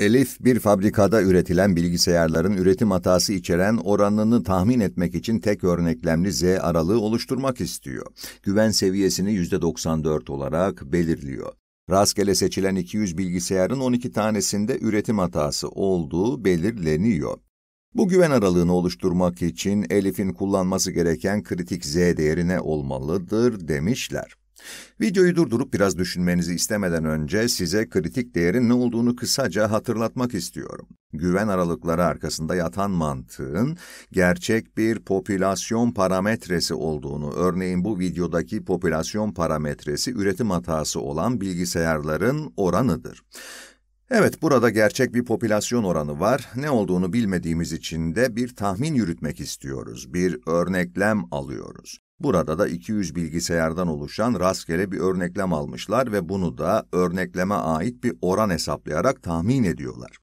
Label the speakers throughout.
Speaker 1: Elif, bir fabrikada üretilen bilgisayarların üretim hatası içeren oranını tahmin etmek için tek örneklemli Z aralığı oluşturmak istiyor. Güven seviyesini %94 olarak belirliyor. Rastgele seçilen 200 bilgisayarın 12 tanesinde üretim hatası olduğu belirleniyor. Bu güven aralığını oluşturmak için Elif'in kullanması gereken kritik Z değerine olmalıdır demişler. Videoyu durdurup biraz düşünmenizi istemeden önce size kritik değerin ne olduğunu kısaca hatırlatmak istiyorum. Güven aralıkları arkasında yatan mantığın gerçek bir popülasyon parametresi olduğunu, örneğin bu videodaki popülasyon parametresi üretim hatası olan bilgisayarların oranıdır. Evet, burada gerçek bir popülasyon oranı var. Ne olduğunu bilmediğimiz için de bir tahmin yürütmek istiyoruz, bir örneklem alıyoruz. Burada da 200 bilgisayardan oluşan rastgele bir örneklem almışlar ve bunu da örnekleme ait bir oran hesaplayarak tahmin ediyorlar.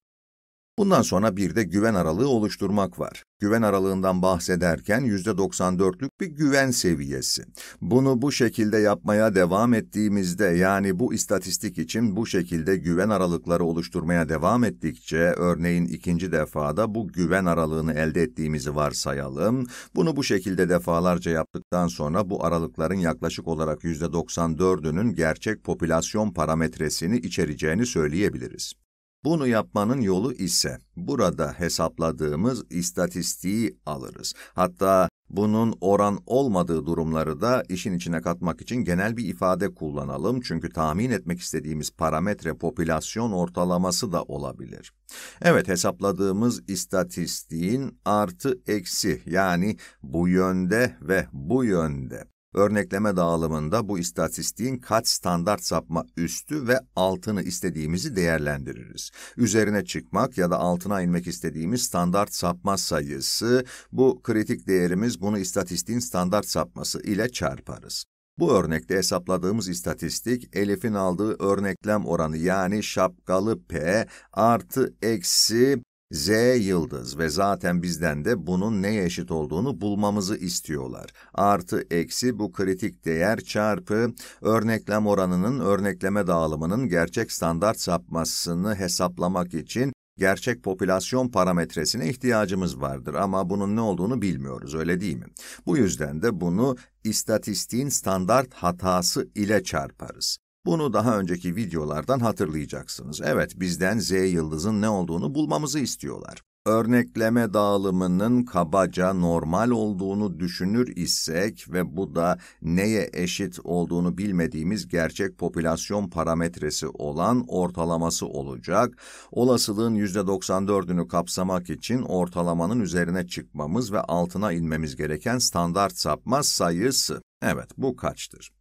Speaker 1: Bundan sonra bir de güven aralığı oluşturmak var. Güven aralığından bahsederken %94'lük bir güven seviyesi. Bunu bu şekilde yapmaya devam ettiğimizde yani bu istatistik için bu şekilde güven aralıkları oluşturmaya devam ettikçe örneğin ikinci defada bu güven aralığını elde ettiğimizi varsayalım. Bunu bu şekilde defalarca yaptıktan sonra bu aralıkların yaklaşık olarak %94'ünün gerçek popülasyon parametresini içereceğini söyleyebiliriz. Bunu yapmanın yolu ise burada hesapladığımız istatistiği alırız. Hatta bunun oran olmadığı durumları da işin içine katmak için genel bir ifade kullanalım. Çünkü tahmin etmek istediğimiz parametre popülasyon ortalaması da olabilir. Evet hesapladığımız istatistiğin artı eksi yani bu yönde ve bu yönde Örnekleme dağılımında bu istatistiğin kaç standart sapma üstü ve altını istediğimizi değerlendiririz. Üzerine çıkmak ya da altına inmek istediğimiz standart sapma sayısı, bu kritik değerimiz bunu istatistiğin standart sapması ile çarparız. Bu örnekte hesapladığımız istatistik, Elif'in aldığı örneklem oranı yani şapkalı P artı eksi Z yıldız ve zaten bizden de bunun neye eşit olduğunu bulmamızı istiyorlar. Artı eksi bu kritik değer çarpı örneklem oranının örnekleme dağılımının gerçek standart sapmasını hesaplamak için gerçek popülasyon parametresine ihtiyacımız vardır ama bunun ne olduğunu bilmiyoruz öyle değil mi? Bu yüzden de bunu istatistiğin standart hatası ile çarparız. Bunu daha önceki videolardan hatırlayacaksınız. Evet, bizden Z yıldızın ne olduğunu bulmamızı istiyorlar. Örnekleme dağılımının kabaca normal olduğunu düşünür isek ve bu da neye eşit olduğunu bilmediğimiz gerçek popülasyon parametresi olan ortalaması olacak. Olasılığın %94'ünü kapsamak için ortalamanın üzerine çıkmamız ve altına inmemiz gereken standart sapma sayısı. Evet, bu kaçtır?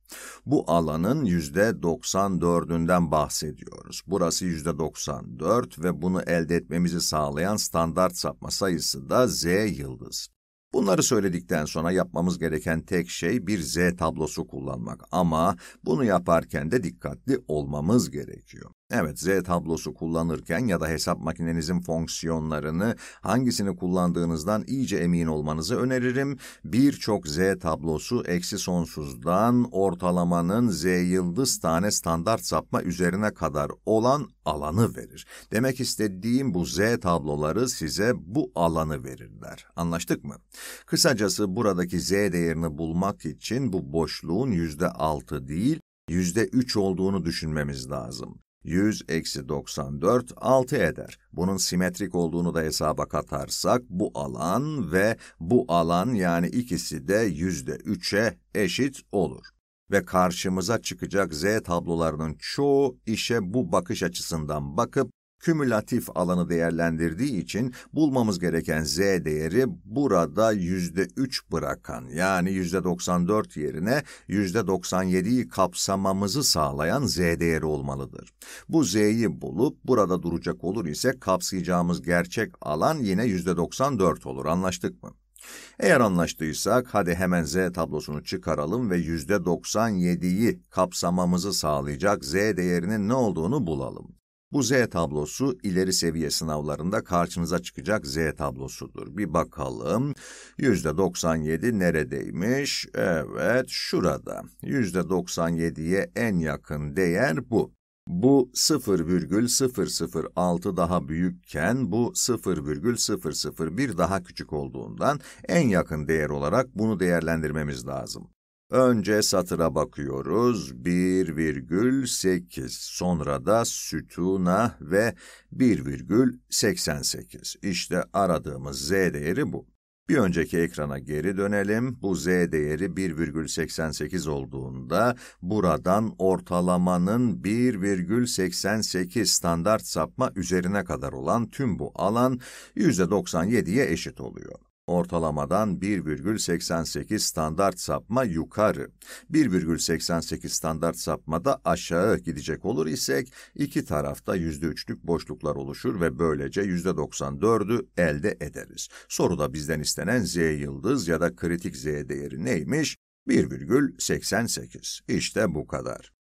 Speaker 1: Bu alanın %94'ünden bahsediyoruz. Burası %94 ve bunu elde etmemizi sağlayan standart sapma sayısı da z yıldız. Bunları söyledikten sonra yapmamız gereken tek şey bir z tablosu kullanmak ama bunu yaparken de dikkatli olmamız gerekiyor. Evet, Z tablosu kullanırken ya da hesap makinenizin fonksiyonlarını hangisini kullandığınızdan iyice emin olmanızı öneririm. Birçok Z tablosu eksi sonsuzdan ortalamanın Z yıldız tane standart sapma üzerine kadar olan alanı verir. Demek istediğim bu Z tabloları size bu alanı verirler. Anlaştık mı? Kısacası buradaki Z değerini bulmak için bu boşluğun %6 değil, %3 olduğunu düşünmemiz lazım. 100 eksi 94 6 eder. Bunun simetrik olduğunu da hesaba katarsak bu alan ve bu alan yani ikisi de yüzde %3'e eşit olur. Ve karşımıza çıkacak z tablolarının çoğu işe bu bakış açısından bakıp kümülatif alanı değerlendirdiği için bulmamız gereken z değeri burada %3 bırakan yani %94 yerine %97'yi kapsamamızı sağlayan z değeri olmalıdır. Bu z'yi bulup burada duracak olur ise kapsayacağımız gerçek alan yine %94 olur anlaştık mı? Eğer anlaştıysak hadi hemen z tablosunu çıkaralım ve %97'yi kapsamamızı sağlayacak z değerinin ne olduğunu bulalım. Bu Z tablosu ileri seviye sınavlarında karşınıza çıkacak Z tablosudur. Bir bakalım. Yüzde 97 neredeymiş? Evet, şurada. Yüzde 97'ye en yakın değer bu. Bu 0,006 daha büyükken bu 0,001 daha küçük olduğundan en yakın değer olarak bunu değerlendirmemiz lazım. Önce satıra bakıyoruz 1,8 sonra da sütuna ve 1,88. İşte aradığımız z değeri bu. Bir önceki ekrana geri dönelim. Bu z değeri 1,88 olduğunda buradan ortalamanın 1,88 standart sapma üzerine kadar olan tüm bu alan %97'ye eşit oluyor ortalamadan 1,88 standart sapma yukarı, 1,88 standart sapmada aşağı gidecek olur isek iki tarafta %3'lük boşluklar oluşur ve böylece %94'ü elde ederiz. Soruda bizden istenen z yıldız ya da kritik z değeri neymiş? 1,88. İşte bu kadar.